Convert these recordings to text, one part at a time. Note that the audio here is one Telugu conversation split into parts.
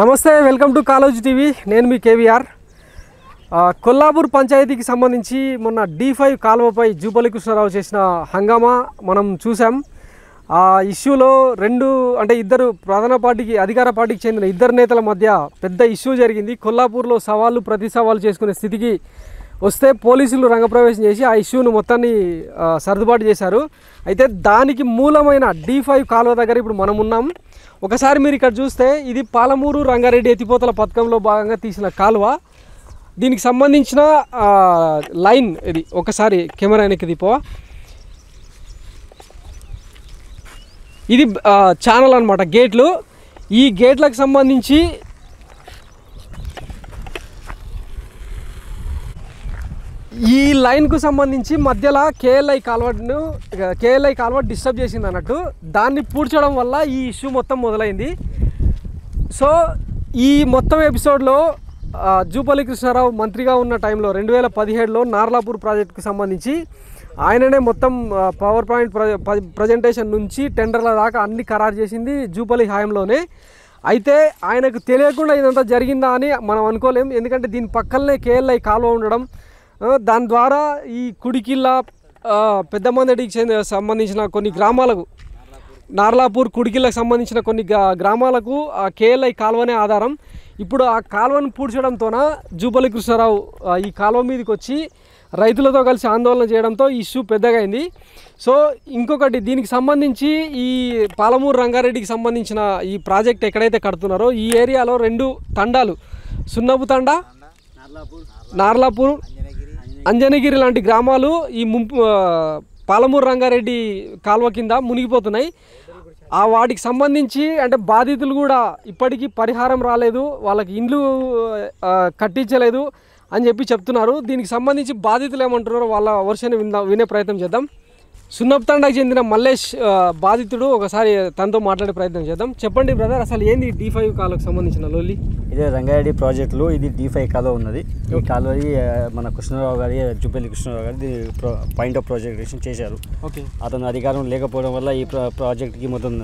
నమస్తే వెల్కమ్ టు కాలేజ్ టీవీ నేను మీ కేవీఆర్ కొల్లాపూర్ పంచాయతీకి సంబంధించి మొన్న డి ఫైవ్ కాలువపై జూపల్లి కృష్ణారావు చేసిన హంగామా మనం చూసాం ఆ ఇష్యూలో రెండు అంటే ఇద్దరు ప్రధాన పార్టీకి అధికార పార్టీకి చెందిన ఇద్దరు నేతల మధ్య పెద్ద ఇష్యూ జరిగింది కొల్లాపూర్లో సవాళ్ళు ప్రతి సవాళ్ళు చేసుకునే స్థితికి వస్తే పోలీసులు రంగప్రవేశం చేసి ఆ ఇష్యూను మొత్తాన్ని సర్దుబాటు చేశారు అయితే దానికి మూలమైన డీ ఫైవ్ కాలువ దగ్గర ఇప్పుడు మనం ఉన్నాం ఒకసారి మీరు ఇక్కడ చూస్తే ఇది పాలమూరు రంగారెడ్డి ఎత్తిపోతల పథకంలో భాగంగా తీసిన కాలువ దీనికి సంబంధించిన లైన్ ఇది ఒకసారి కెమెరా వెనక్కి దిపో ఇది ఛానల్ అనమాట గేట్లు ఈ గేట్లకు సంబంధించి ఈ లైన్కు సంబంధించి మధ్యలో కేఎల్ఐ కాల్వర్ట్ను కేఎల్ఐ కాల్వర్ట్ డిస్టర్బ్ చేసింది అన్నట్టు దాన్ని పూడ్చడం వల్ల ఈ ఇష్యూ మొత్తం మొదలైంది సో ఈ మొత్తం ఎపిసోడ్లో జూపల్లి కృష్ణారావు మంత్రిగా ఉన్న టైంలో రెండు వేల పదిహేడులో నార్లాపూర్ ప్రాజెక్టుకు సంబంధించి ఆయననే మొత్తం పవర్ పాయింట్ ప్రజెంటేషన్ నుంచి టెండర్ల దాకా అన్ని ఖరారు చేసింది జూపల్లి హాయంలోనే అయితే ఆయనకు తెలియకుండా ఇదంతా జరిగిందా అని మనం అనుకోలేం ఎందుకంటే దీని పక్కనే కేఎల్ఐ కాలువ ఉండడం దాని ద్వారా ఈ కుడికిల్ల పెద్దమందడికి చెంది సంబంధించిన కొన్ని గ్రామాలకు నార్లాపూర్ కుడికిళ్ళకు సంబంధించిన కొన్ని గ్రామాలకు ఆ కేఎల్ఐ కాలువనే ఆధారం ఇప్పుడు ఆ కాలువను పూడ్చడంతో జూపల్లి కృష్ణారావు ఈ కాలువ మీదకి వచ్చి రైతులతో కలిసి ఆందోళన చేయడంతో ఇష్యూ పెద్దగా అయింది సో ఇంకొకటి దీనికి సంబంధించి ఈ పాలమూరు రంగారెడ్డికి సంబంధించిన ఈ ప్రాజెక్ట్ ఎక్కడైతే కడుతున్నారో ఈ ఏరియాలో రెండు తండాలు సున్నపు తండా నార్లాపూర్ అంజనగిరి లాంటి గ్రామాలు ఈ ముంపు పాలమూరు రంగారెడ్డి కాలువ కింద మునిగిపోతున్నాయి ఆ వాటికి సంబంధించి అంటే బాధితులు కూడా ఇప్పటికీ పరిహారం రాలేదు వాళ్ళకి ఇండ్లు కట్టించలేదు అని చెప్పి చెప్తున్నారు దీనికి సంబంధించి బాధితులు ఏమంటున్నారో వాళ్ళ వర్షాన్ని విందా వినే ప్రయత్నం చేద్దాం సున్నప్తండకు చెందిన మల్లేష్ బాధితుడు ఒకసారి తనతో మాట్లాడే ప్రయత్నం చేద్దాం చెప్పండి బ్రదర్ అసలు ఏంది డి ఫైవ్ కాలువకు సంబంధించిన లోలి ఇదే రంగారెడ్డి ప్రాజెక్టులు ఇది డి ఫైవ్ కాలువ ఉన్నది ఈ కాలువ మన కృష్ణారావు గారి జుబ్బెల్లి కృష్ణారావు గారి పాయింట్ ఆఫ్ ప్రాజెక్ట్ చేశారు ఓకే అతను అధికారం లేకపోవడం వల్ల ఈ ప్రాజెక్ట్కి మొత్తం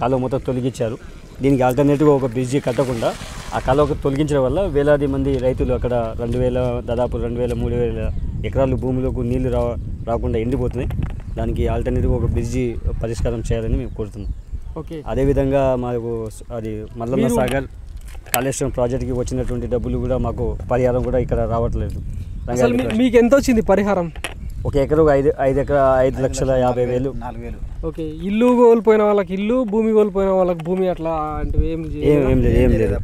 కాలువ మొత్తం తొలగించారు దీనికి ఆల్టర్నేటివ్గా ఒక బ్రిడ్జి కట్టకుండా ఆ కాలువకు తొలగించడం వల్ల వేలాది మంది రైతులు అక్కడ రెండు వేల దాదాపు రెండు వేల మూడు వేల ఎకరాలు భూములకు నీళ్లు రావ రాకుండా ఎండిపోతున్నాయి దానికి ఆల్టర్నేటివ్ ఒక బ్రిడ్జి పరిష్కారం చేయాలని మేము కోరుతున్నాం ఓకే అదేవిధంగా మాకు అది మల్లమ్మ సాగర్ కాళేశ్వరం ప్రాజెక్ట్కి వచ్చినటువంటి డబ్బులు కూడా మాకు పరిహారం కూడా ఇక్కడ రావట్లేదు మీకు ఎంత వచ్చింది పరిహారం ఒక ఎకరు ఐదు ఐదు ఎకర ఐదు లక్షల యాభై వేలు నాలుగు వేలు ఓకే ఇల్లు కోల్పోయిన వాళ్ళకి ఇల్లు భూమి కోల్పోయిన వాళ్ళకి భూమి అట్లా అంటే ఏం ఏం లేదు ఏం లేదు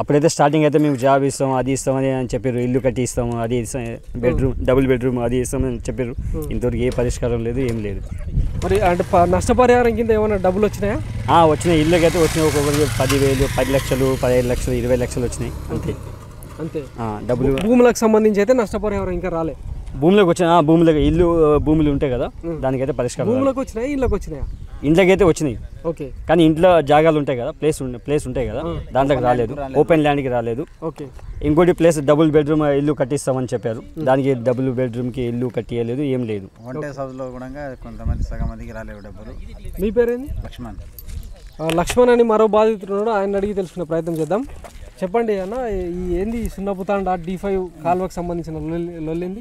అప్పుడైతే స్టార్టింగ్ అయితే మేము జాబ్ ఇస్తాం అది ఇస్తాం అని అని చెప్పారు ఇల్లు కట్టి ఇస్తాము అది ఇస్తాం బెడ్రూమ్ డబుల్ బెడ్రూమ్ అది ఇస్తాం అని చెప్పారు ఇంతవరకు ఏ పరిష్కారం లేదు ఏం లేదు మరి అంటే నష్టపరిహారం కింద ఏమైనా డబ్బులు వచ్చినాయా వచ్చినాయి అయితే వచ్చినాయి ఒక్కొక్కరికి పదివేలు పది లక్షలు పదిహేను లక్షలు ఇరవై లక్షలు వచ్చినాయి అంతే అంతే డబ్బులు భూములకు సంబంధించి అయితే నష్టపరిహారం ఇంకా రాలేదు భూమిలోకి వచ్చిన భూమిలో ఇల్లు భూములు ఉంటాయి కదా దానికైతే పరిష్కారం భూమిలోకి వచ్చినాయి ఇంట్లోకి వచ్చినాయా ఇంట్లోకి అయితే వచ్చినాయి ఓకే కానీ ఇంట్లో జాగాలు ఉంటాయి కదా ప్లేస్ ప్లేస్ ఉంటాయి కదా దాంట్లోకి రాలేదు ఓపెన్ ల్యాండ్కి రాలేదు ఓకే ఇంకోటి ప్లేస్ డబుల్ బెడ్రూమ్ ఇల్లు కట్టిస్తామని చెప్పారు దానికి డబుల్ బెడ్రూమ్కి ఇల్లు కట్టియలేదు ఏం లేదు కొంతమంది సగం మందికి డబ్బులు మీ పేరేంది లక్ష్మణ్ లక్ష్మణ్ అని మరో బాధితుడు ఆయన అడిగి తెలుసుకునే ప్రయత్నం చేద్దాం చెప్పండి అన్న ఈ ఏంది సున్నపుతాన్ డాట్ డి ఫైవ్ కాల్వకు సంబంధించిన లొల్లింది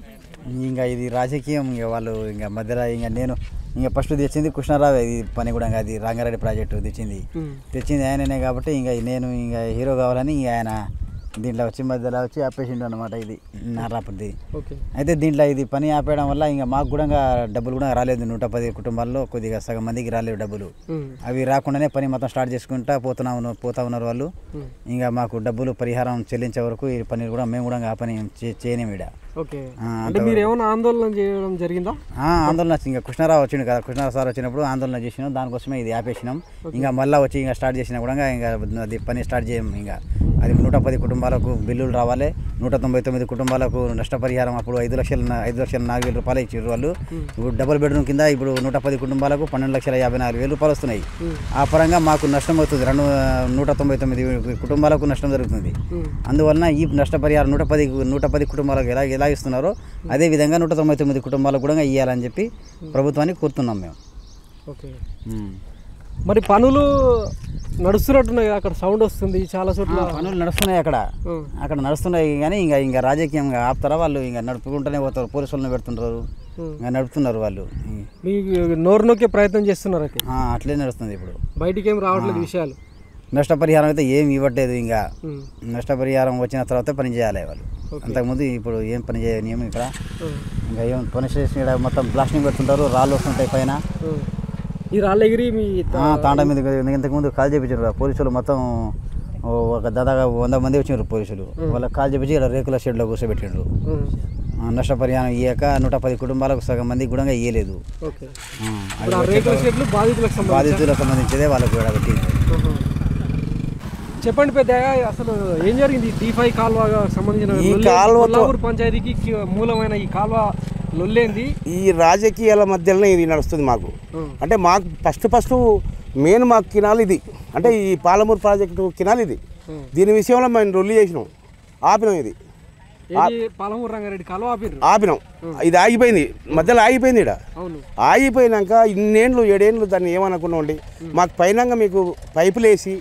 ఇంకా ఇది రాజకీయం ఇంకా వాళ్ళు ఇంకా మధ్యలో ఇంకా నేను ఇంకా ఫస్ట్ తెచ్చింది కృష్ణారావు ఇది పని కూడా అది రంగారెడ్డి ప్రాజెక్టు తెచ్చింది తెచ్చింది ఆయననే కాబట్టి ఇంకా నేను ఇంకా హీరో కావాలని ఇంకా ఆయన దీంట్లో వచ్చి మధ్యలో వచ్చి ఆపేసిండు అనమాట ఇది నారాపూర్ది అయితే దీంట్లో ఇది పని ఆపేయడం వల్ల ఇంకా మాకు కూడా డబ్బులు కూడా రాలేదు నూట పది కుటుంబాల్లో కొద్దిగా సగం మందికి రాలేదు డబ్బులు అవి రాకుండానే పని మొత్తం స్టార్ట్ చేసుకుంటా పోతున్నా పోతా ఉన్నారు వాళ్ళు ఇంకా మాకు డబ్బులు పరిహారం చెల్లించే వరకు ఈ పని కూడా మేము కూడా ఆ పని చేయలేము ఇక్కడ ఆందోళన చేయడం జరిగిందా ఆందోళన ఇంకా కృష్ణారావు వచ్చిండు కదా కృష్ణారావు సార్ వచ్చినప్పుడు ఆందోళన చేసినాం దానికోసమే ఇది ఆపేసినాం ఇంకా మళ్ళీ వచ్చి ఇంకా స్టార్ట్ చేసినా కూడా ఇంకా అది పని స్టార్ట్ చేయం ఇంకా అది నూట పది కుటుంబాలకు బిల్లులు రావాలి నూట తొంభై తొమ్మిది కుటుంబాలకు నష్టపరిహారం అప్పుడు ఐదు లక్షల ఐదు లక్షల నాలుగు వేల రూపాయలు ఇచ్చారు వాళ్ళు ఇప్పుడు డబుల్ బెడ్రూమ్ కింద ఇప్పుడు నూట పది కుటుంబాలకు పన్నెండు లక్షల యాభై నాలుగు వేలు రూపాయలు వస్తున్నాయి ఆ పరంగా మాకు నష్టం అవుతుంది రెండు నూట తొంభై తొమ్మిది కుటుంబాలకు నష్టం జరుగుతుంది అందువలన ఈ నష్టపరిహారం నూట పది నూట పది కుటుంబాలకు ఎలా ఎలా ఇస్తున్నారో అదేవిధంగా నూట తొంభై తొమ్మిది కుటుంబాలకు కూడా ఇవ్వాలని చెప్పి ప్రభుత్వాన్ని కోరుతున్నాం మేము ఓకే మరి పనులు నడుస్తున్నట్టున్నాయి అక్కడ సౌండ్ వస్తుంది చాలా చోట్ల పనులు నడుస్తున్నాయి అక్కడ అక్కడ నడుస్తున్నాయి కానీ ఇంకా ఇంకా రాజకీయంగా ఆపుతారా వాళ్ళు ఇంకా నడుపుకుంటూనే పోతారు పోలీసులను పెడుతుంటారు ఇంకా నడుపుతున్నారు వాళ్ళు మీకు నోరు నొక్కే ప్రయత్నం చేస్తున్నారు అట్లే నడుస్తుంది ఇప్పుడు బయటికి ఏం రావట్లేదు విషయాలు నష్టపరిహారం అయితే ఏమి ఇవ్వట్లేదు ఇంకా నష్టపరిహారం వచ్చిన తర్వాత పని చేయాలి వాళ్ళు అంతకుముందు ఇప్పుడు ఏం పని చేయని ఇక్కడ ఇంకా ఏం పని చేసిన మొత్తం బ్లాస్టింగ్ పెడుతుంటారు రాళ్ళు వస్తుంటాయి పైన ఈ రాళ్ళగిరి మీ తాండా మీద ఇంతకుముందు కాల్ చేపించారు పోలీసులు మొత్తం ఒక దాదాగా వంద మంది వచ్చినారు పోలీసులు వాళ్ళకి కాల్ చేపించి ఇలా రేకుల షెడ్లో కూర్చోబెట్టిండ్రు నష్టపరిహారం ఇయ్యాక నూట పది కుటుంబాలకు సగం మంది కూడా ఇయ్యలేదు బాధితులకు సంబంధించిదే వాళ్ళకు చెప్పండి పెద్ద అసలు ఏం జరిగింది డీఫై కాల్వ సంబంధించిన ఈ కాల్వ పంచాయతీకి మూలమైన ఈ కాల్వ లొల్లేంది ఈ రాజకీయాల మధ్యలోనే ఇది నడుస్తుంది మాకు అంటే మాకు ఫస్ట్ ఫస్ట్ మెయిన్ మాకు కినాలు ఇది అంటే ఈ పాలమూరు ప్రాజెక్టు కినాలు ఇది దీని విషయంలో మేము రొల్లి చేసినాం ఆపినాం ఇది పాలమూరు రంగారెడ్డి ఆపినాం ఇది ఆగిపోయింది మధ్యలో ఆగిపోయింది ఇక్కడ ఆగిపోయినాక ఇన్నేండ్లు ఏడేండ్లు దాన్ని అండి మాకు పైనంగా మీకు పైపులు వేసి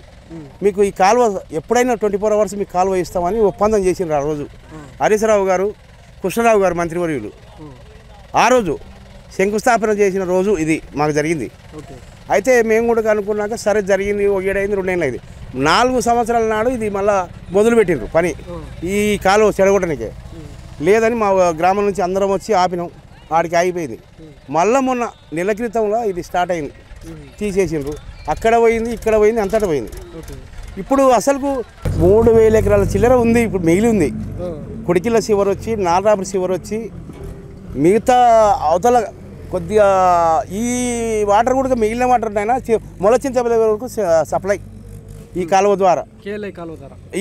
మీకు ఈ కాలువ ఎప్పుడైనా ట్వంటీ ఫోర్ అవర్స్ మీకు కాలువ ఇస్తామని ఒప్పందం చేసిండ్రు ఆ రోజు హరీశ్వరరావు గారు కృష్ణరావు గారు మంత్రివర్యులు ఆ రోజు శంకుస్థాపన చేసిన రోజు ఇది మాకు జరిగింది అయితే మేము కూడా కనుక్కున్నాక సరే జరిగింది ఒక ఏడైంది రెండేళ్ళు అయింది నాలుగు సంవత్సరాల నాడు ఇది మళ్ళీ మొదలుపెట్టిండ్రు పని ఈ కాలువ చెడగొట్టడానికి లేదని మా గ్రామం నుంచి అందరం వచ్చి ఆపినాం ఆడికి ఆగిపోయింది మళ్ళీ మొన్న నెల క్రితంలో ఇది స్టార్ట్ అయింది తీసేసిండ్రు అక్కడ పోయింది ఇక్కడ పోయింది అంతటా పోయింది ఇప్పుడు అసలుకు మూడు వేల ఎకరాల చిల్లర ఉంది ఇప్పుడు మిగిలి ఉంది కుడికిల్ల చివరి వచ్చి నారాపురి చివరి వచ్చి మిగతా అవతల కొద్దిగా ఈ వాటర్ కూడా మిగిలిన వాటర్ అయినా మొలచిన చేపల వరకు సప్లై ఈ కాలువ ద్వారా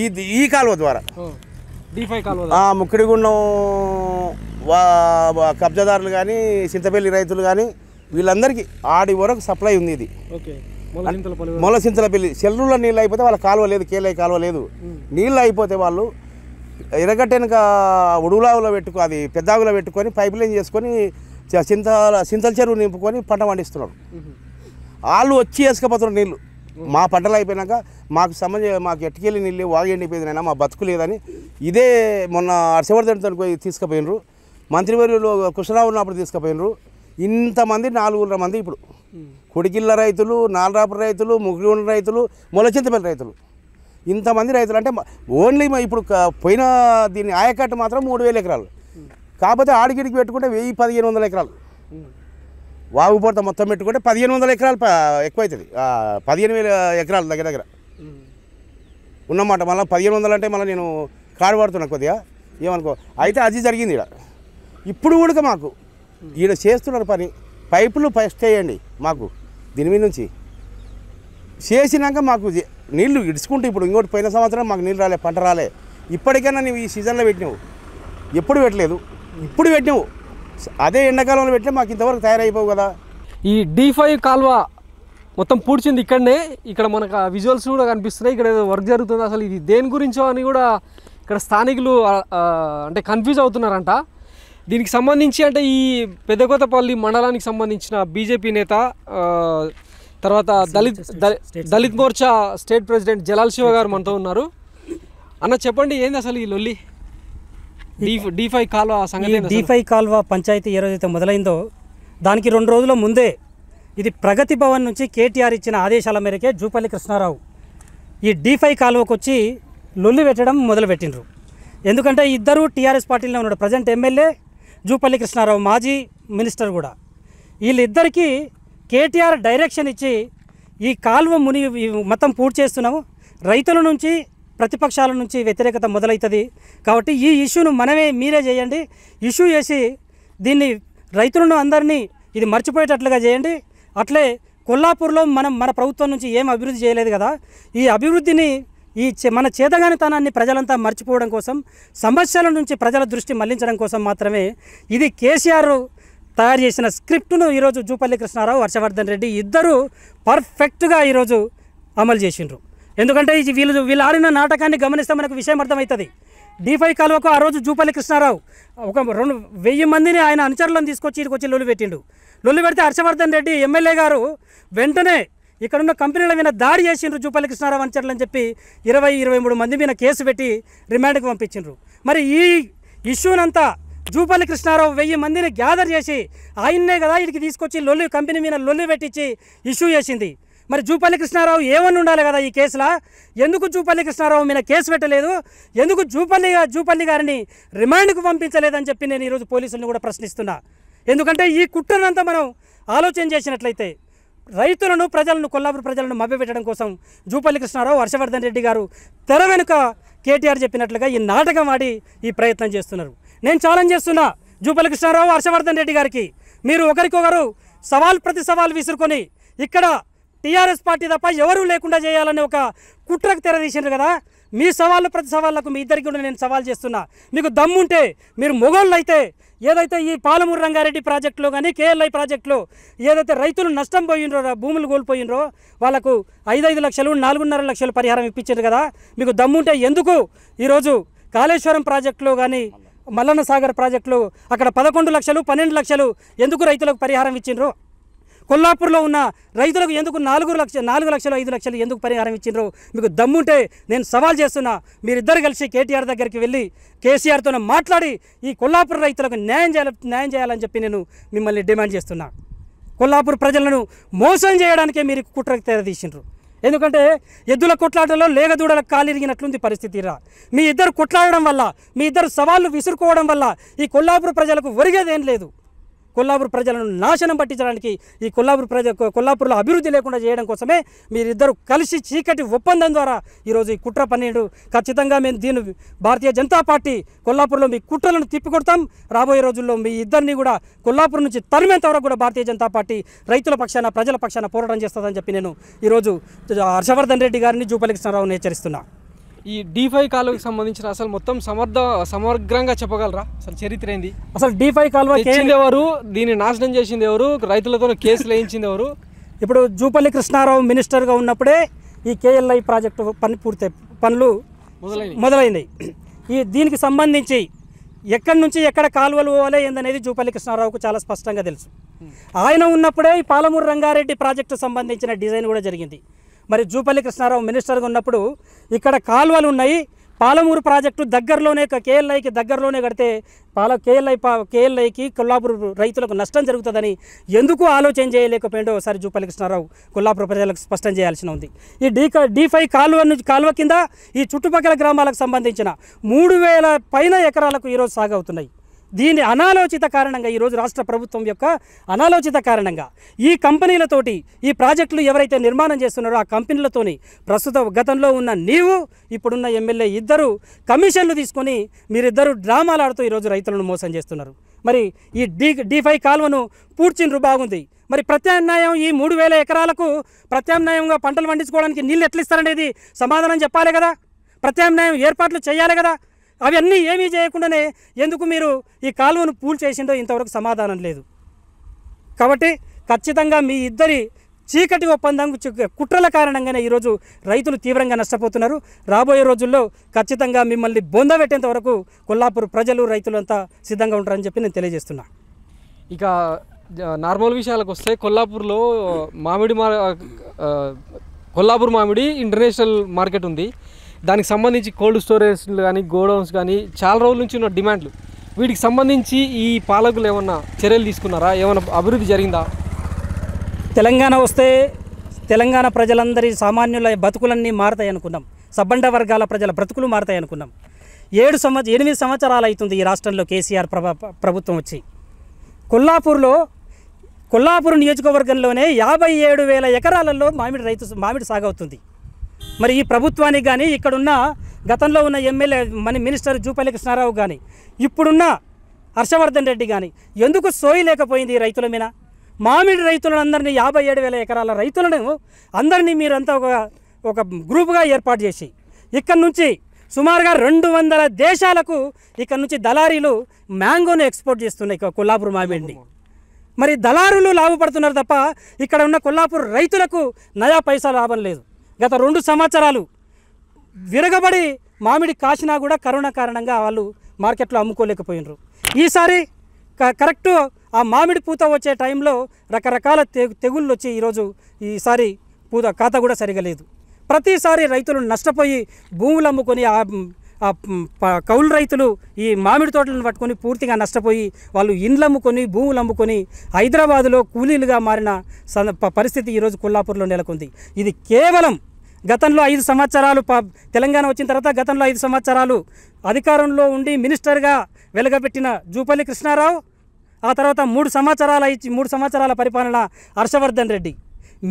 ఇది ఈ ఈ కాలువ ద్వారా వా కబ్జాదారులు కానీ చింతపల్లి రైతులు కానీ వీళ్ళందరికీ ఆడి వరకు సప్లై ఉంది ఇది మొలసింతలపల్లి చెల్లుల నీళ్ళు అయిపోతే వాళ్ళ కాలువ లేదు కేలై కాలువ లేదు నీళ్ళు అయిపోతే వాళ్ళు ఎర్రగట్టెనక ఉడుగులావులో పెట్టుకో అది పెద్దాగులో పెట్టుకొని పైప్ లైన్ చేసుకొని చింతల చింతల చెరువు నింపుకొని పంట పండిస్తున్నారు వాళ్ళు వచ్చి వేసుకపోతున్నారు నీళ్ళు మా పంటలు అయిపోయినాక మాకు సంబంధించి మాకు ఎట్టుకెళ్ళి నీళ్ళు వాగి ఎండిపోయిందైనా మా బతుకు లేదని ఇదే మొన్న హర్షవర్ధన్తో పోయి తీసుకుపోయినరు మంత్రివర్యులు కృష్ణరావు ఉన్నప్పుడు తీసుకుపోయినరు ఇంతమంది నాలుగున్నర మంది ఇప్పుడు కుడికిళ్ళ రైతులు నాలరాపు రైతులు ముగ్గురు రైతులు మొలచింతపల్లి రైతులు ఇంతమంది రైతులు అంటే ఓన్లీ ఇప్పుడు పోయిన దీన్ని ఆయకట్టు మాత్రం మూడు వేల ఎకరాలు కాకపోతే ఆడిగిడికి పెట్టుకుంటే వెయ్యి పదిహేను వందల ఎకరాలు వాగు మొత్తం పెట్టుకుంటే పదిహేను వందల ఎకరాలు ఎక్కువైతుంది పదిహేను వేల ఎకరాలు దగ్గర దగ్గర ఉన్నమాట మళ్ళీ పదిహేను వందలు అంటే మళ్ళీ నేను కాడు పడుతున్నా కొద్దిగా ఏమనుకో అయితే అది జరిగింది ఇక్కడ ఇప్పుడు కూడా మాకు ఈడ చేస్తున్నారు పని పైపులు ఫస్ట్ వేయండి మాకు దీని మీద నుంచి చేసినాక మాకు నీళ్లు ఇడుచుకుంటే ఇప్పుడు ఇంకోటి పోయిన సంవత్సరం మాకు నీళ్ళు రాలే పంట రాలే ఇప్పటికైనా నువ్వు ఈ సీజన్లో పెట్టినావు ఎప్పుడు పెట్టలేదు ఇప్పుడు పెట్టినావు అదే ఎండాకాలంలో పెట్టినా మాకు ఇంతవరకు తయారైపోవు కదా ఈ డీ ఫైవ్ కాలువ మొత్తం పూడ్చింది ఇక్కడనే ఇక్కడ మనకు విజువల్స్ కూడా కనిపిస్తున్నాయి ఇక్కడ ఏదో వర్క్ జరుగుతుంది అసలు ఇది దేని గురించో అని కూడా ఇక్కడ స్థానికులు అంటే కన్ఫ్యూజ్ అవుతున్నారంట దీనికి సంబంధించి అంటే ఈ పెద్దకోతపల్లి మండలానికి సంబంధించిన బీజేపీ నేత తర్వాత దళిత్ దళిత్ మోర్చా స్టేట్ ప్రెసిడెంట్ జలాల్ శివ గారు మనతో ఉన్నారు అన్న చెప్పండి ఏంది అసలు ఈ లొల్లి డిఫై కాల్వ సంగతి డిఫై కాల్వ పంచాయతీ ఏ రోజైతే మొదలైందో దానికి రెండు రోజుల ముందే ఇది ప్రగతి భవన్ నుంచి కేటీఆర్ ఇచ్చిన ఆదేశాల మేరకే జూపల్లి కృష్ణారావు ఈ డిఫై కాల్వకు వచ్చి లొల్లి పెట్టడం మొదలుపెట్టినరు ఎందుకంటే ఇద్దరు టీఆర్ఎస్ పార్టీలో ఉన్నాడు ప్రజెంట్ ఎమ్మెల్యే జూపల్లి కృష్ణారావు మాజీ మినిస్టర్ కూడా వీళ్ళిద్దరికీ కేటీఆర్ డైరెక్షన్ ఇచ్చి ఈ కాలువ ముని మతం పూర్తి చేస్తున్నాము రైతుల నుంచి ప్రతిపక్షాల నుంచి వ్యతిరేకత మొదలవుతుంది కాబట్టి ఈ ఇష్యూను మనమే మీరే చేయండి ఇష్యూ చేసి దీన్ని రైతులను అందరినీ ఇది మర్చిపోయేటట్లుగా చేయండి అట్లే కొల్లాపూర్లో మనం మన ప్రభుత్వం నుంచి ఏం అభివృద్ధి చేయలేదు కదా ఈ అభివృద్ధిని ఈ మన చేతగానితనాన్ని ప్రజలంతా మర్చిపోవడం కోసం సమస్యల నుంచి ప్రజల దృష్టి మళ్లించడం కోసం మాత్రమే ఇది కేసీఆర్ తయారు చేసిన స్క్రిప్ట్ను ఈరోజు జూపల్లి కృష్ణారావు హర్షవర్ధన్ రెడ్డి ఇద్దరూ పర్ఫెక్ట్గా ఈరోజు అమలు చేసిండ్రు ఎందుకంటే ఇది వీళ్ళు వీళ్ళు ఆడిన నాటకాన్ని గమనిస్తే మనకు విషయం అర్థమవుతుంది డీఫై కాలువకు ఆ రోజు జూపల్లి కృష్ణారావు ఒక రెండు వెయ్యి మందిని ఆయన అనుచరులను తీసుకొచ్చి ఇక్కడికి వచ్చి లొల్లు పెట్టిండు లొల్లు పెడితే హర్షవర్ధన్ రెడ్డి ఎమ్మెల్యే గారు వెంటనే ఇక్కడున్న కంపెనీల మీద దాడి చేసిండ్రు జూపల్లి కృష్ణారావు అనుచరులు అని చెప్పి ఇరవై ఇరవై మూడు మంది మీద కేసు పెట్టి రిమాండ్కి పంపించిండ్రు మరి ఈ ఇష్యూనంతా జూపల్లి కృష్ణారావు వెయ్యి మందిని గ్యాదర్ చేసి ఆయన్నే కదా వీడికి తీసుకొచ్చి లొల్లి కంపెనీ మీద లొల్లి పెట్టించి ఇష్యూ చేసింది మరి జూపల్లి కృష్ణారావు ఏమని ఉండాలి కదా ఈ కేసులో ఎందుకు జూపల్లి కృష్ణారావు మీద కేసు పెట్టలేదు ఎందుకు జూపల్లి జూపల్లి గారిని రిమాండ్కు పంపించలేదని చెప్పి నేను ఈరోజు పోలీసులను కూడా ప్రశ్నిస్తున్నా ఎందుకంటే ఈ కుట్రనంతా మనం ఆలోచన చేసినట్లయితే రైతులను ప్రజలను కొల్లాపూర్ ప్రజలను మభ్యపెట్టడం కోసం జూపల్లి కృష్ణారావు హర్షవర్ధన్ రెడ్డి గారు తెర వెనుక కేటీఆర్ చెప్పినట్లుగా ఈ నాటకం ఆడి ఈ ప్రయత్నం చేస్తున్నారు నేను ఛాలెంజ్ చేస్తున్నా జూపల్లి కృష్ణారావు హర్షవర్ధన్ రెడ్డి గారికి మీరు ఒకరికొకరు సవాల్ ప్రతి సవాల్ విసురుకొని ఇక్కడ టీఆర్ఎస్ పార్టీ తప్ప ఎవరూ లేకుండా చేయాలనే ఒక కుట్రకు తెరదీసిండ్రు కదా మీ సవాళ్ళు ప్రతి సవాళ్ళకు మీ ఇద్దరికి కూడా నేను సవాల్ చేస్తున్నా మీకు దమ్ముంటే మీరు మొగోళ్ళు అయితే ఏదైతే ఈ పాలమూరు రంగారెడ్డి ప్రాజెక్టులో కానీ కేఎల్ఐ ప్రాజెక్టులో ఏదైతే రైతులు నష్టం పోయినరో భూములు కోల్పోయినరో వాళ్ళకు ఐదైదు లక్షలు నాలుగున్నర లక్షలు పరిహారం ఇప్పించారు కదా మీకు దమ్ముంటే ఎందుకు ఈరోజు కాళేశ్వరం ప్రాజెక్టులో కానీ మల్లన్న సాగర్ ప్రాజెక్టులు అక్కడ పదకొండు లక్షలు పన్నెండు లక్షలు ఎందుకు రైతులకు పరిహారం ఇచ్చిండ్రు కొల్లాపూర్లో ఉన్న రైతులకు ఎందుకు నాలుగు లక్ష నాలుగు లక్షలు ఐదు లక్షలు ఎందుకు పరిహారం ఇచ్చిండ్రు మీకు దమ్ముంటే నేను సవాల్ చేస్తున్నా మీరిద్దరు కలిసి కేటీఆర్ దగ్గరికి వెళ్ళి కేసీఆర్తో మాట్లాడి ఈ కొల్లాపూర్ రైతులకు న్యాయం చేయాలి న్యాయం చేయాలని చెప్పి నేను మిమ్మల్ని డిమాండ్ చేస్తున్నా కొల్లాపూర్ ప్రజలను మోసం చేయడానికే మీరు కుట్ర తెరదీసిండ్రు ఎందుకంటే ఎద్దుల కొట్లాటలో లేగదూడల కాలిరిగినట్లుంది పరిస్థితిరా మీ ఇద్దరు కొట్లాడడం వల్ల మీ ఇద్దరు సవాళ్ళు విసురుకోవడం వల్ల ఈ కొల్లాపూర్ ప్రజలకు ఒరిగేదేం లేదు కొల్లాపూర్ ప్రజలను నాశనం పట్టించడానికి ఈ కొల్లాపూర్ ప్రజ కొల్లాపూర్లో అభివృద్ధి లేకుండా చేయడం కోసమే మీరిద్దరూ కలిసి చీకటి ఒప్పందం ద్వారా ఈరోజు ఈ కుట్ర పన్నెండు ఖచ్చితంగా మేము దీని భారతీయ జనతా పార్టీ కొల్లాపూర్లో మీ కుట్రలను తిప్పికొడతాం రాబోయే రోజుల్లో మీ ఇద్దరిని కూడా కొల్లాపూర్ నుంచి తరిమేంత వరకు కూడా భారతీయ జనతా పార్టీ రైతుల పక్షాన ప్రజల పక్షాన పోరాటం చేస్తుందని చెప్పి నేను ఈరోజు హర్షవర్ధన్ రెడ్డి గారిని జూపల్లి కృష్ణారావుని హెచ్చరిస్తున్నాను ఈ డీఫై కాలువకి సంబంధించిన అసలు మొత్తం సమర్థ సమగ్రంగా చెప్పగలరా అసలు చరిత్ర ఏంది అసలు డీఫై కాలువ ఎవరు దీన్ని నాశనం చేసింది ఎవరు రైతులతో కేసులు వేయించింది ఎవరు ఇప్పుడు జూపల్లి కృష్ణారావు మినిస్టర్గా ఉన్నప్పుడే ఈ కేఎల్ఐ ప్రాజెక్టు పని పూర్తి పనులు మొదలైనవి ఈ దీనికి సంబంధించి ఎక్కడి నుంచి ఎక్కడ కాలువలు పోవాలి ఏందనేది జూపల్లి కృష్ణారావుకు చాలా స్పష్టంగా తెలుసు ఆయన ఉన్నప్పుడే ఈ పాలమూరు రంగారెడ్డి ప్రాజెక్టు సంబంధించిన డిజైన్ కూడా జరిగింది మరి జూపల్లి కృష్ణారావు మినిస్టర్గా ఉన్నప్పుడు ఇక్కడ కాలువలు ఉన్నాయి పాలమూరు ప్రాజెక్టు దగ్గరలోనే కేఎల్ఐకి దగ్గరలోనే కడితే పాల కేఎల్ఐ పా కేఎల్ఐకి కొల్లాపూర్ రైతులకు నష్టం జరుగుతుందని ఎందుకు ఆలోచన చేయలేకపోయిండో ఒకసారి జూపల్లి కృష్ణారావు కొల్లాపూర్ ప్రజలకు స్పష్టం చేయాల్సిన ఉంది ఈ డీ డీ ఫైవ్ కాలువ కాలువ కింద ఈ చుట్టుపక్కల గ్రామాలకు సంబంధించిన మూడు వేల పైన ఎకరాలకు ఈరోజు సాగవుతున్నాయి దీని అనాలోచిత కారణంగా ఈరోజు రాష్ట్ర ప్రభుత్వం యొక్క అనాలోచిత కారణంగా ఈ కంపెనీలతోటి ఈ ప్రాజెక్టులు ఎవరైతే నిర్మాణం చేస్తున్నారో ఆ కంపెనీలతోని ప్రస్తుత గతంలో ఉన్న నీవు ఇప్పుడున్న ఎమ్మెల్యే ఇద్దరు కమిషన్లు తీసుకొని మీరిద్దరు డ్రామాలు ఆడుతూ ఈరోజు రైతులను మోసం చేస్తున్నారు మరి ఈ డీ డీఫై కాలువను పూడ్చిండ్రు బాగుంది మరి ప్రత్యామ్నాయం ఈ మూడు వేల ఎకరాలకు ప్రత్యామ్నాయంగా పంటలు పండించుకోవడానికి నీళ్ళు ఎట్లిస్తారనేది సమాధానం చెప్పాలి కదా ప్రత్యామ్నాయం ఏర్పాట్లు చేయాలి కదా అవన్నీ ఏమీ చేయకుండానే ఎందుకు మీరు ఈ కాలువను పూల్ చేసిందో ఇంతవరకు సమాధానం లేదు కాబట్టి ఖచ్చితంగా మీ ఇద్దరి చీకటి ఒప్పందం కుట్రల కారణంగానే ఈరోజు రైతులు తీవ్రంగా నష్టపోతున్నారు రాబోయే రోజుల్లో ఖచ్చితంగా మిమ్మల్ని బొందబెట్టేంత వరకు కొల్లాపూర్ ప్రజలు రైతులంతా సిద్ధంగా ఉంటారని చెప్పి నేను తెలియజేస్తున్నా ఇక నార్మల్ విషయాలకు వస్తే కొల్లాపూర్లో మామిడి మా కొల్లాపూర్ మామిడి ఇంటర్నేషనల్ మార్కెట్ ఉంది దానికి సంబంధించి కోల్డ్ స్టోరేజ్లు కానీ గోడౌన్స్ కానీ చాలా రోజుల నుంచి ఉన్న డిమాండ్లు వీటికి సంబంధించి ఈ పాలకులు ఏమన్నా చర్యలు తీసుకున్నారా ఏమైనా అభివృద్ధి జరిగిందా తెలంగాణ వస్తే తెలంగాణ ప్రజలందరి సామాన్యుల బతుకులన్నీ మారుతాయి అనుకున్నాం సబ్బండ వర్గాల ప్రజల బ్రతుకులు మారుతాయి అనుకున్నాం ఏడు సంవత్సరం ఎనిమిది సంవత్సరాలు అవుతుంది ఈ రాష్ట్రంలో కేసీఆర్ ప్రభుత్వం వచ్చి కొల్లాపూర్లో కొల్లాపూర్ నియోజకవర్గంలోనే యాభై ఏడు వేల ఎకరాలలో మామిడి రైతు మామిడి సాగవుతుంది మరి ఈ ప్రభుత్వానికి కానీ ఇక్కడున్న గతంలో ఉన్న ఎమ్మెల్యే మన మినిస్టర్ జూపల్లి కృష్ణారావు కానీ ఇప్పుడున్న హర్షవర్ధన్ రెడ్డి కానీ ఎందుకు సోయి లేకపోయింది రైతుల మీద మామిడి రైతులను అందరినీ యాభై ఏడు వేల ఎకరాల రైతులను అందరినీ మీరంతా ఒక ఒక గ్రూపుగా ఏర్పాటు చేసి ఇక్కడ నుంచి సుమారుగా రెండు వందల దేశాలకు ఇక్కడ నుంచి దళారీలు మ్యాంగోను ఎక్స్పోర్ట్ చేస్తున్నాయి కొల్లాపూర్ మామిడిని మరి దళారులు లాభపడుతున్నారు తప్ప ఇక్కడ ఉన్న కొల్లాపూర్ రైతులకు నయా పైసా లాభం లేదు గత రెండు సంవత్సరాలు విరగబడి మామిడి కాసినా కూడా కరోనా కారణంగా వాళ్ళు మార్కెట్లో అమ్ముకోలేకపోయినారు ఈసారి కరెక్ట్ ఆ మామిడి పూత వచ్చే టైంలో రకరకాల తెగుళ్ళు వచ్చి ఈరోజు ఈసారి పూత ఖాతా కూడా సరిగా లేదు ప్రతిసారి రైతులు నష్టపోయి భూములు అమ్ముకొని ఆ కౌలు రైతులు ఈ మామిడి తోటలను పట్టుకొని పూర్తిగా నష్టపోయి వాళ్ళు ఇండ్లు అమ్ముకొని భూములు అమ్ముకొని హైదరాబాదులో కూలీలుగా మారిన పరిస్థితి ఈరోజు కొల్లాపూర్లో నెలకొంది ఇది కేవలం గతంలో ఐదు సంవత్సరాలు తెలంగాణ వచ్చిన తర్వాత గతంలో ఐదు సంవత్సరాలు అధికారంలో ఉండి మినిస్టర్గా వెలగబెట్టిన జూపల్లి కృష్ణారావు ఆ తర్వాత మూడు సంవత్సరాల మూడు సంవత్సరాల పరిపాలన హర్షవర్ధన్ రెడ్డి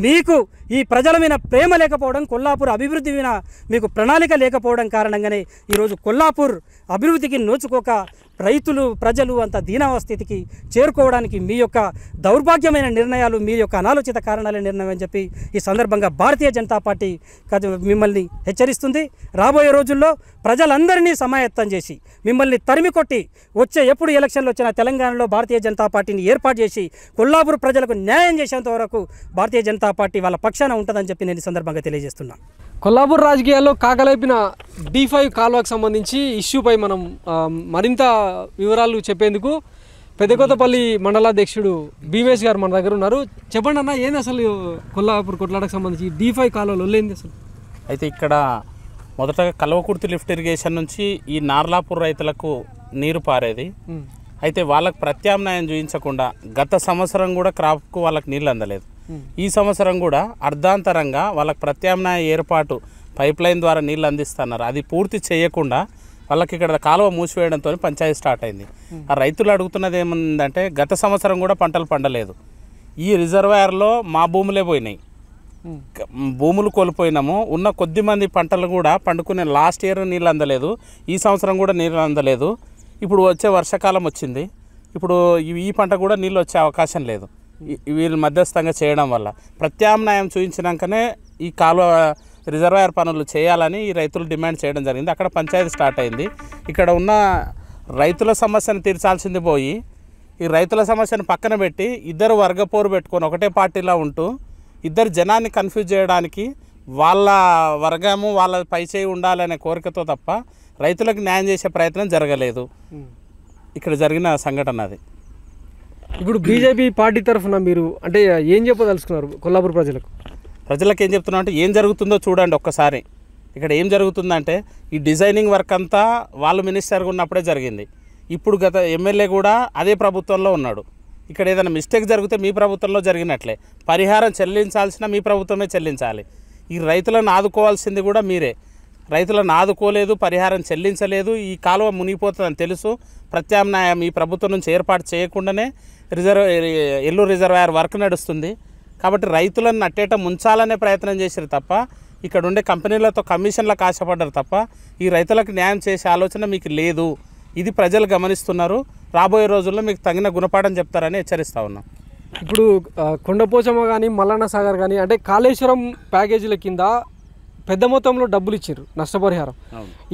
మీకు ఈ ప్రజల మీద ప్రేమ లేకపోవడం కొల్లాపూర్ అభివృద్ధి మీద మీకు ప్రణాళిక లేకపోవడం కారణంగానే ఈరోజు కొల్లాపూర్ అభివృద్ధికి నోచుకోక రైతులు ప్రజలు అంత దీనావస్థితికి చేరుకోవడానికి మీ యొక్క దౌర్భాగ్యమైన నిర్ణయాలు మీ యొక్క అనాలోచిత కారణాలే నిర్ణయం అని చెప్పి ఈ సందర్భంగా భారతీయ జనతా పార్టీ మిమ్మల్ని హెచ్చరిస్తుంది రాబోయే రోజుల్లో ప్రజలందరినీ సమాయత్తం చేసి మిమ్మల్ని తరిమికొట్టి వచ్చే ఎప్పుడు ఎలక్షన్లు వచ్చినా తెలంగాణలో భారతీయ జనతా పార్టీని ఏర్పాటు చేసి కొల్లాపూర్ ప్రజలకు న్యాయం చేసేంత వరకు భారతీయ జనతా పార్టీ వాళ్ళ పక్షాన ఉంటుందని చెప్పి నేను ఈ సందర్భంగా తెలియజేస్తున్నాను కొల్లాపూర్ రాజకీయాల్లో కాకలైపిన డీ ఫైవ్ కాల్వకు సంబంధించి ఇష్యూపై మనం మరింత వివరాలు చెప్పేందుకు పెద్దకొత్తపల్లి మండలాధ్యక్షుడు భీమేష్ గారు మన దగ్గర ఉన్నారు చెప్పండి అన్న ఏంది అసలు కొల్లాపూర్ కొట్లాడకు సంబంధించి డీ ఫైవ్ కాలువలు వెళ్ళేంది అసలు అయితే ఇక్కడ మొదటగా కల్వకుర్తి లిఫ్ట్ ఇరిగేషన్ నుంచి ఈ నార్లాపూర్ రైతులకు నీరు పారేది అయితే వాళ్ళకు ప్రత్యామ్నాయం చూపించకుండా గత సంవత్సరం కూడా క్రాప్కు వాళ్ళకి నీళ్ళు అందలేదు ఈ సంవత్సరం కూడా అర్ధాంతరంగా వాళ్ళకి ప్రత్యామ్నాయ ఏర్పాటు పైప్ లైన్ ద్వారా నీళ్ళు అందిస్తున్నారు అది పూర్తి చేయకుండా వాళ్ళకి ఇక్కడ కాలువ మూసివేయడంతో పంచాయతీ స్టార్ట్ అయింది ఆ రైతులు అడుగుతున్నది ఏముందంటే గత సంవత్సరం కూడా పంటలు పండలేదు ఈ రిజర్వాయర్లో మా భూములే పోయినాయి భూములు కోల్పోయినాము ఉన్న కొద్ది మంది పంటలు కూడా పండుకునే లాస్ట్ ఇయర్ నీళ్ళు అందలేదు ఈ సంవత్సరం కూడా నీళ్ళు అందలేదు ఇప్పుడు వచ్చే వర్షాకాలం వచ్చింది ఇప్పుడు ఈ పంట కూడా నీళ్ళు వచ్చే అవకాశం లేదు వీళ్ళు మధ్యస్థంగా చేయడం వల్ల ప్రత్యామ్నాయం చూపించినాకనే ఈ కాలువ రిజర్వాయర్ పనులు చేయాలని ఈ రైతులు డిమాండ్ చేయడం జరిగింది అక్కడ పంచాయతీ స్టార్ట్ అయింది ఇక్కడ ఉన్న రైతుల సమస్యను తీర్చాల్సింది పోయి ఈ రైతుల సమస్యను పక్కన పెట్టి ఇద్దరు వర్గపోరు పెట్టుకొని ఒకటే పార్టీలో ఉంటూ ఇద్దరు జనాన్ని కన్ఫ్యూజ్ చేయడానికి వాళ్ళ వర్గము వాళ్ళ పై చేయి ఉండాలనే కోరికతో తప్ప రైతులకు న్యాయం చేసే ప్రయత్నం జరగలేదు ఇక్కడ జరిగిన సంఘటన అది ఇప్పుడు బీజేపీ పార్టీ తరఫున మీరు అంటే ఏం చెప్పదలుచుకున్నారు కొల్లాపూర్ ప్రజలకు ప్రజలకు ఏం చెప్తున్నా అంటే ఏం జరుగుతుందో చూడండి ఒక్కసారి ఇక్కడ ఏం జరుగుతుందంటే ఈ డిజైనింగ్ వర్క్ అంతా వాళ్ళు మినిస్టర్గా ఉన్నప్పుడే జరిగింది ఇప్పుడు గత ఎమ్మెల్యే కూడా అదే ప్రభుత్వంలో ఉన్నాడు ఇక్కడ ఏదైనా మిస్టేక్ జరిగితే మీ ప్రభుత్వంలో జరిగినట్లే పరిహారం చెల్లించాల్సిన మీ ప్రభుత్వమే చెల్లించాలి ఈ రైతులను ఆదుకోవాల్సింది కూడా మీరే రైతులను ఆదుకోలేదు పరిహారం చెల్లించలేదు ఈ కాలువ మునిగిపోతుందని తెలుసు ప్రత్యామ్నాయం ఈ ప్రభుత్వం నుంచి ఏర్పాటు చేయకుండానే రిజర్వ్ ఎల్లు రిజర్వాయర్ వర్క్ నడుస్తుంది కాబట్టి రైతులను అట్టేట ముంచాలనే ప్రయత్నం చేశారు తప్ప ఇక్కడ ఉండే కంపెనీలతో కమిషన్లకు ఆశపడ్డారు తప్ప ఈ రైతులకు న్యాయం చేసే ఆలోచన మీకు లేదు ఇది ప్రజలు గమనిస్తున్నారు రాబోయే రోజుల్లో మీకు తగిన గుణపాఠం చెప్తారని హెచ్చరిస్తా ఉన్నాం ఇప్పుడు కొండపోచమ్మ కానీ మల్లన్న సాగర్ కానీ అంటే కాళేశ్వరం ప్యాకేజీల కింద పెద్ద మొత్తంలో డబ్బులు ఇచ్చారు నష్టపరిహారం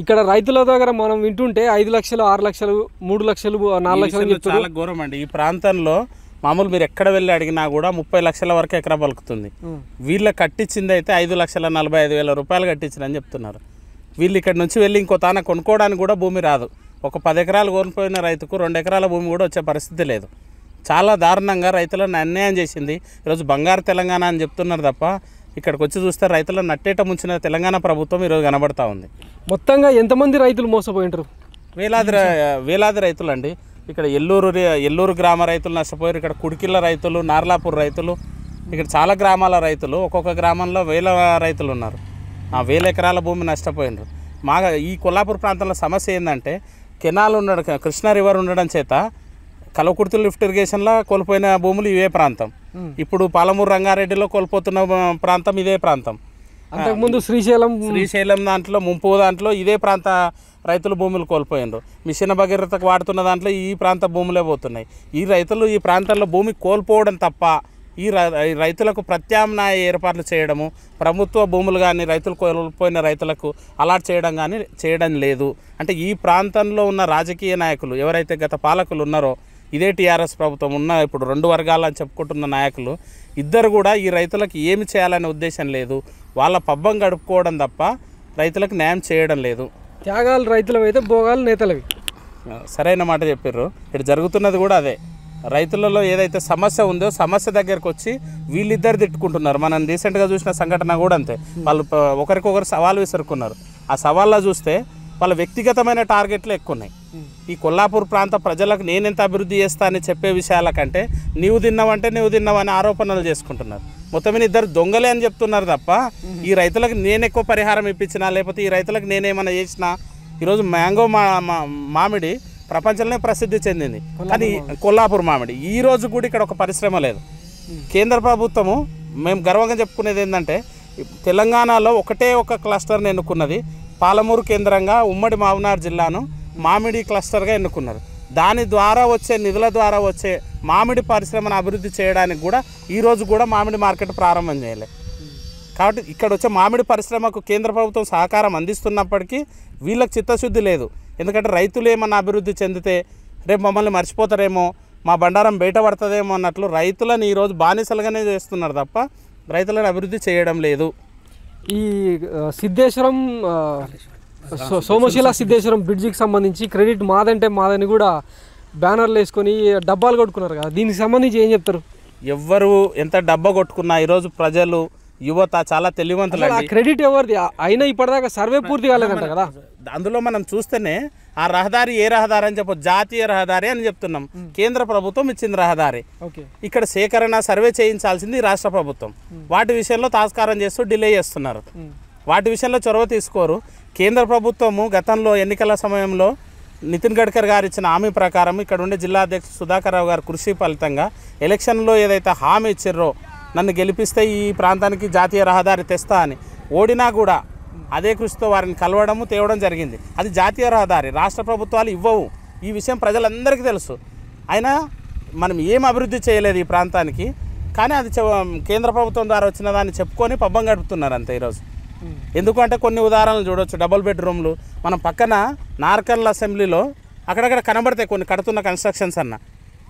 ఇక్కడ రైతుల దగ్గర మనం వింటుంటే ఐదు లక్షలు ఆరు లక్షలు మూడు లక్షలు నాలుగు లక్షలు చాలా ఘోరం అండి ఈ ప్రాంతంలో మామూలు మీరు ఎక్కడ వెళ్ళి అడిగినా కూడా ముప్పై లక్షల వరకు ఎకరా పలుకుతుంది వీళ్ళ కట్టించింది అయితే ఐదు లక్షల నలభై ఐదు వేల రూపాయలు కట్టించారని చెప్తున్నారు వీళ్ళు ఇక్కడ నుంచి వెళ్ళి ఇంకో తాన కొనుక్కోవడానికి కూడా భూమి రాదు ఒక పది ఎకరాలు కోల్పోయిన రైతుకు రెండు ఎకరాల భూమి కూడా వచ్చే పరిస్థితి లేదు చాలా దారుణంగా రైతులను అన్యాయం చేసింది ఈరోజు బంగారు తెలంగాణ అని చెప్తున్నారు తప్ప ఇక్కడికి వచ్చి చూస్తే రైతులను నట్టేట ముంచిన తెలంగాణ ప్రభుత్వం ఈరోజు కనబడతా ఉంది మొత్తంగా ఎంతమంది రైతులు మోసపోయింటారు వేలాది వేలాది రైతులు అండి ఇక్కడ ఎల్లూరు ఎల్లూరు గ్రామ రైతులు నష్టపోయారు ఇక్కడ కుడికిల్ల రైతులు నార్లాపూర్ రైతులు ఇక్కడ చాలా గ్రామాల రైతులు ఒక్కొక్క గ్రామంలో వేల రైతులు ఉన్నారు ఆ వేల ఎకరాల భూమి నష్టపోయినారు మా ఈ కొల్లాపూర్ ప్రాంతంలో సమస్య ఏంటంటే కెనాల్ ఉండడం కృష్ణా రివర్ ఉండడం చేత కలవకుర్తులు లిఫ్ట్ ఇరిగేషన్లో కోల్పోయిన భూములు ఇవే ప్రాంతం ఇప్పుడు పాలమూరు రంగారెడ్డిలో కోల్పోతున్న ప్రాంతం ఇదే ప్రాంతం అంతకుముందు శ్రీశైలం శ్రీశైలం దాంట్లో ముంపు దాంట్లో ఇదే ప్రాంత రైతులు భూములు కోల్పోయినారు మిషన్ భగీరథకు వాడుతున్న దాంట్లో ఈ ప్రాంత భూములే పోతున్నాయి ఈ రైతులు ఈ ప్రాంతాల్లో భూమి కోల్పోవడం తప్ప ఈ రైతులకు ప్రత్యామ్నాయ ఏర్పాట్లు చేయడము ప్రభుత్వ భూములు కానీ రైతులు కోల్పోయిన రైతులకు అలాట్ చేయడం కానీ చేయడం లేదు అంటే ఈ ప్రాంతంలో ఉన్న రాజకీయ నాయకులు ఎవరైతే గత పాలకులు ఉన్నారో ఇదే టీఆర్ఎస్ ప్రభుత్వం ఉన్న ఇప్పుడు రెండు వర్గాలని చెప్పుకుంటున్న నాయకులు ఇద్దరు కూడా ఈ రైతులకు ఏమి చేయాలనే ఉద్దేశం లేదు వాళ్ళ పబ్బం గడుపుకోవడం తప్ప రైతులకు న్యాయం చేయడం లేదు త్యాగాలు రైతులవి అయితే భోగాలు నేతలవి సరైన మాట చెప్పారు ఇక్కడ జరుగుతున్నది కూడా అదే రైతులలో ఏదైతే సమస్య ఉందో సమస్య దగ్గరకు వచ్చి వీళ్ళిద్దరు తిట్టుకుంటున్నారు మనం రీసెంట్గా చూసిన సంఘటన కూడా అంతే వాళ్ళు ఒకరికొకరు సవాల్ విసురుకున్నారు ఆ సవాల్లో చూస్తే వాళ్ళ వ్యక్తిగతమైన టార్గెట్లు ఎక్కువ ఉన్నాయి ఈ కొల్లాపూర్ ప్రాంత ప్రజలకు నేనెంత అభివృద్ధి చేస్తా అని చెప్పే విషయాల కంటే నీవు తిన్నావంటే నువ్వు తిన్నావని ఆరోపణలు చేసుకుంటున్నారు మొత్తం ఇద్దరు దొంగలే అని చెప్తున్నారు తప్ప ఈ రైతులకు నేను ఎక్కువ పరిహారం ఇప్పించినా లేకపోతే ఈ రైతులకు నేనేమైనా చేసినా ఈరోజు మ్యాంగో మా మామిడి ప్రపంచంలోనే ప్రసిద్ధి చెందింది కానీ కొల్లాపూర్ మామిడి ఈ రోజు కూడా ఇక్కడ ఒక పరిశ్రమ లేదు కేంద్ర ప్రభుత్వము మేము గర్వంగా చెప్పుకునేది ఏంటంటే తెలంగాణలో ఒకటే ఒక క్లస్టర్ని ఎన్నుకున్నది పాలమూరు కేంద్రంగా ఉమ్మడి మామనార్ జిల్లాను మామిడి క్లస్టర్గా ఎన్నుకున్నారు దాని ద్వారా వచ్చే నిధుల ద్వారా వచ్చే మామిడి పరిశ్రమను అభివృద్ధి చేయడానికి కూడా ఈరోజు కూడా మామిడి మార్కెట్ ప్రారంభం చేయలే కాబట్టి ఇక్కడ వచ్చే మామిడి పరిశ్రమకు కేంద్ర ప్రభుత్వం సహకారం అందిస్తున్నప్పటికీ వీళ్ళకి చిత్తశుద్ధి లేదు ఎందుకంటే రైతులు ఏమన్నా అభివృద్ధి చెందితే రేపు మమ్మల్ని మర్చిపోతారేమో మా బండారం బయట పడుతుందేమో అన్నట్లు రైతులను ఈరోజు బానిసలుగానే చేస్తున్నారు తప్ప రైతులను అభివృద్ధి చేయడం లేదు ఈ సిద్ధేశ్వరం సోమశిల సిద్ధేశ్వరం బ్రిడ్జికి సంబంధించి క్రెడిట్ మాదంటే మాదని కూడా బ్యానర్లు వేసుకొని డబ్బాలు కొట్టుకున్నారు కదా దీనికి సంబంధించి ఏం చెప్తారు ఎవ్వరు ఎంత డబ్బా కొట్టుకున్నా ఈరోజు ప్రజలు యువత చాలా తెలివంతులు క్రెడిట్ ఎవరిది అయినా ఇప్పటిదాకా సర్వే పూర్తి కాలేదంట కదా అందులో మనం చూస్తేనే ఆ రహదారి ఏ రహదారి అని చెప్పొచ్చు జాతీయ రహదారి అని చెప్తున్నాం కేంద్ర ప్రభుత్వం ఇచ్చిన రహదారి ఇక్కడ సేకరణ సర్వే చేయించాల్సింది రాష్ట్ర ప్రభుత్వం వాటి విషయంలో తాస్కారం చేస్తూ డిలే చేస్తున్నారు వాటి విషయంలో చొరవ తీసుకోరు కేంద్ర ప్రభుత్వము గతంలో ఎన్నికల సమయంలో నితిన్ గడ్కర్ గారు ఇచ్చిన హామీ ప్రకారం ఇక్కడ ఉండే జిల్లా అధ్యక్షుడు సుధాకర్ రావు గారు కృషి ఫలితంగా ఎలక్షన్లో ఏదైతే హామీ ఇచ్చిర్రో నన్ను గెలిపిస్తే ఈ ప్రాంతానికి జాతీయ రహదారి తెస్తా అని ఓడినా కూడా అదే కృషితో వారిని కలవడము తేవడం జరిగింది అది జాతీయ రహదారి రాష్ట్ర ప్రభుత్వాలు ఇవ్వవు ఈ విషయం ప్రజలందరికీ తెలుసు అయినా మనం ఏం అభివృద్ధి చేయలేదు ఈ ప్రాంతానికి కానీ అది కేంద్ర ప్రభుత్వం ద్వారా వచ్చిన దాన్ని చెప్పుకొని పబ్బం గడుపుతున్నారు అంతే ఈరోజు ఎందుకంటే కొన్ని ఉదాహరణలు చూడొచ్చు డబుల్ బెడ్రూమ్లు మనం పక్కన నార్కల్ అసెంబ్లీలో అక్కడక్కడ కనబడతాయి కొన్ని కడుతున్న కన్స్ట్రక్షన్స్ అన్న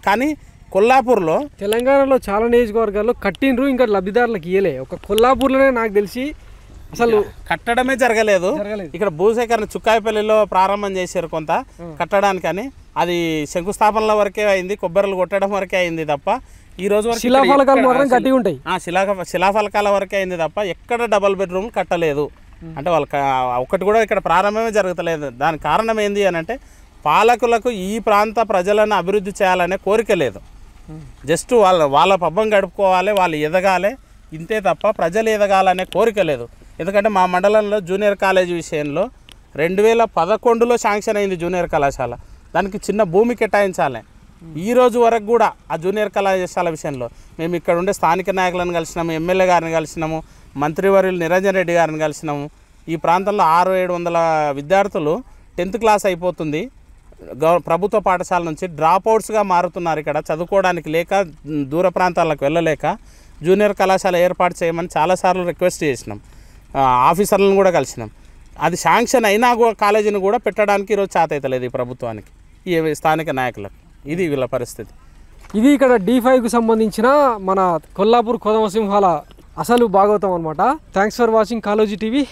కానీ కొల్లాపూర్లో తెలంగాణలో చాలా నియోజకవర్గాల్లో కట్టిండ్రు ఇంకా లబ్ధిదారులకు ఇయ్యలే ఒక కొల్లాపూర్లోనే నాకు తెలిసి అసలు కట్టడమే జరగలేదు ఇక్కడ భూసేకరణ చుక్కాయపల్లిలో ప్రారంభం చేశారు కొంత కట్టడానికని అది శంకుస్థాపనల వరకే అయింది కొబ్బరిలు కొట్టడం వరకే అయింది తప్ప ఈ రోజు వరకు శిలాఫలకాలు మాత్రం ఉంటాయి శిలా శిలాఫలకాల వరకే అయింది తప్ప ఎక్కడ డబల్ బెడ్రూమ్ కట్టలేదు అంటే వాళ్ళ ఒకటి కూడా ఇక్కడ ప్రారంభమే జరగలేదు దానికి కారణం ఏంది అని అంటే పాలకులకు ఈ ప్రాంత ప్రజలను అభివృద్ధి చేయాలనే కోరిక లేదు జస్ట్ వాళ్ళ వాళ్ళ పబ్బం గడుపుకోవాలి వాళ్ళు ఎదగాలి ఇంతే తప్ప ప్రజలు ఎదగాలనే కోరిక లేదు ఎందుకంటే మా మండలంలో జూనియర్ కాలేజ్ విషయంలో రెండు వేల పదకొండులో శాంక్షన్ అయింది జూనియర్ కళాశాల దానికి చిన్న భూమి కేటాయించాలి ఈ రోజు వరకు కూడా ఆ జూనియర్ కళాశాల విషయంలో మేము ఇక్కడ ఉండే స్థానిక నాయకులను కలిసినాము ఎమ్మెల్యే గారిని కలిసినాము మంత్రివర్యులు నిరంజన్ రెడ్డి గారిని కలిసినాము ఈ ప్రాంతంలో ఆరు ఏడు వందల విద్యార్థులు టెన్త్ క్లాస్ అయిపోతుంది ప్రభుత్వ పాఠశాల నుంచి డ్రాప్ అవుట్స్గా మారుతున్నారు ఇక్కడ చదువుకోవడానికి లేక దూర ప్రాంతాలకు వెళ్ళలేక జూనియర్ కళాశాల ఏర్పాటు చేయమని చాలాసార్లు రిక్వెస్ట్ చేసినాం ఆఫీసర్లను కూడా కలిసినాం అది శాంక్షన్ అయినా కాలేజీని కూడా పెట్టడానికి ఈరోజు చేత అవుతలేదు ఈ ప్రభుత్వానికి ఈ స్థానిక నాయకులకు ఇది వీళ్ళ పరిస్థితి ఇది ఇక్కడ డి ఫైవ్కు సంబంధించిన మన కొల్లాపూర్ కొదమసింహాల అసలు భాగవతం అనమాట thanks for watching Kaloji TV